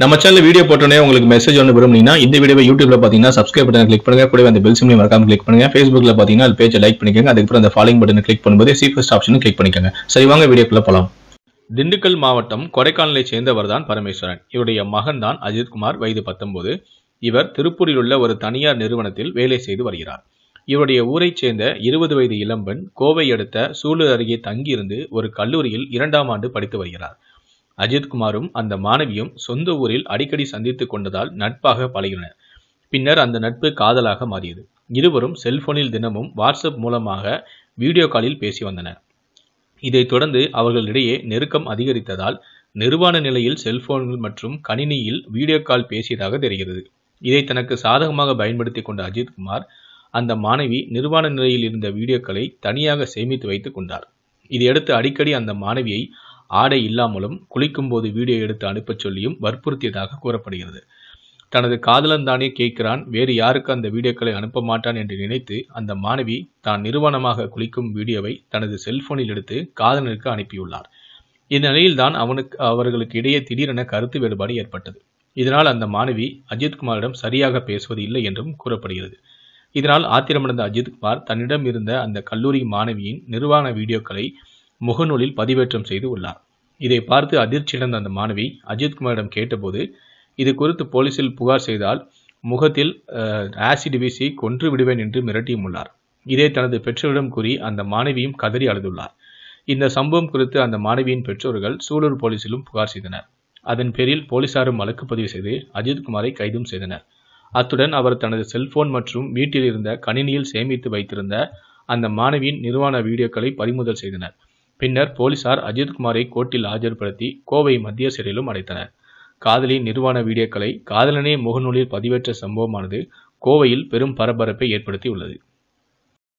நம்ம channel video போட்டோன்னே உங்களுக்கு மெசேஜ் ஒன்று விரும்புனீங்கன்னா இந்த வீடியோ யூடியூப்ல பார்த்தீங்கன்னா சப்ஸ்கிரைப் பட்டன் கிளிக் பண்ணுங்க கூட அந்த பெல் சிம்லையும் மறக்காம கிளிக் பண்ணுங்க ஃபேஸ்புக்ல பார்த்தீங்கன்னா அது பேஜை லைக் பண்ணிக்கோங்க அதுக்கப்புறம் அந்த ஃபாலோ பட்டன் கிளிக் பண்ணும்போது சி ஃபர்ஸ்ட் ஆப்ஷன் கிளிக் பண்ணிக்கோங்க சரி வாங்க வீடியோக்குள்ள போகலாம் திண்டுக்கல் மாவட்டம் கொடைக்கானலை சேர்ந்தவர் தான் பரமேஸ்வரன் இவருடைய மகன் தான் அஜித்குமார் வயது பத்தொன்பது இவர் திருப்பூரில் உள்ள ஒரு தனியார் நிறுவனத்தில் வேலை செய்து வருகிறார் இவருடைய ஊரைச் சேர்ந்த இருபது வயது இளம்பெண் கோவை அடுத்த சூலூர் அருகே தங்கியிருந்து ஒரு கல்லூரியில் இரண்டாம் ஆண்டு படித்து வருகிறார் அஜித்குமாரும் அந்த மாணவியும் சொந்த ஊரில் அடிக்கடி சந்தித்து கொண்டதால் நட்பாக பழகினர் பின்னர் அந்த நட்பு காதலாக மாறியது இருவரும் செல்போனில் தினமும் வாட்ஸ்அப் மூலமாக வீடியோ காலில் பேசி வந்தனர் இதைத் தொடர்ந்து அவர்களிடையே நெருக்கம் அதிகரித்ததால் நிர்வாண நிலையில் செல்போன்கள் மற்றும் கணினியில் வீடியோ கால் பேசியதாக தெரிகிறது இதை தனக்கு சாதகமாக பயன்படுத்தி கொண்ட அஜித்குமார் அந்த மாணவி நிர்வாண நிலையில் இருந்த வீடியோக்களை தனியாக சேமித்து வைத்துக் கொண்டார் இதையடுத்து அடிக்கடி அந்த மாணவியை ஆடை இல்லாமலும் குளிக்கும் போது வீடியோ எடுத்து அனுப்பச் சொல்லியும் வற்புறுத்தியதாக கூறப்படுகிறது தனது காதலன் தானே கேட்கிறான் வேறு யாருக்கு அந்த வீடியோக்களை அனுப்ப மாட்டான் என்று நினைத்து அந்த மாணவி தான் நிறுவனமாக குளிக்கும் வீடியோவை தனது செல்போனில் எடுத்து காதலனுக்கு அனுப்பியுள்ளார் இந்நிலையில்தான் அவனுக்கு அவர்களுக்கு இடையே திடீரென கருத்து வேறுபாடு ஏற்பட்டது இதனால் அந்த மாணவி அஜித்குமாரிடம் சரியாக பேசுவது இல்லை என்றும் கூறப்படுகிறது இதனால் ஆத்திரமடைந்த அஜித்குமார் தன்னிடம் இருந்த அந்த கல்லூரி மாணவியின் நிர்வாண வீடியோக்களை முகநூலில் பதிவேற்றம் செய்து உள்ளார் இதை பார்த்து அதிர்ச்சியடைந்த அந்த மாணவி அஜித்குமாரிடம் கேட்டபோது இது குறித்து போலீசில் புகார் செய்தால் முகத்தில் ஆசிட் வீசி கொன்று விடுவேன் என்று மிரட்டியும் உள்ளார் இதை தனது பெற்றோரிடம் கூறி அந்த மாணவியும் கதறி அழுதுள்ளார் இந்த சம்பவம் குறித்து அந்த மாணவியின் பெற்றோர்கள் சூலூர் போலீசிலும் புகார் செய்தனர் அதன் பேரில் போலீசாரும் வழக்கு பதிவு செய்து அஜித்குமாரை கைதும் செய்தனர் அத்துடன் அவர் தனது செல்போன் மற்றும் வீட்டில் இருந்த கணினியில் சேமித்து வைத்திருந்த அந்த மாணவியின் நிர்வாண வீடியோக்களை பறிமுதல் செய்தனர் பின்னர் போலீசார் அஜித்குமாரை கோர்ட்டில் ஆஜர்படுத்தி கோவை மத்திய சிறையிலும் அடைத்தனர் காதலி நிர்வாண வீடியோக்களை காதலனே முகநூலில் பதிவேற்ற சம்பவமானது கோவையில் பெரும் பரபரப்பை ஏற்படுத்தி உள்ளது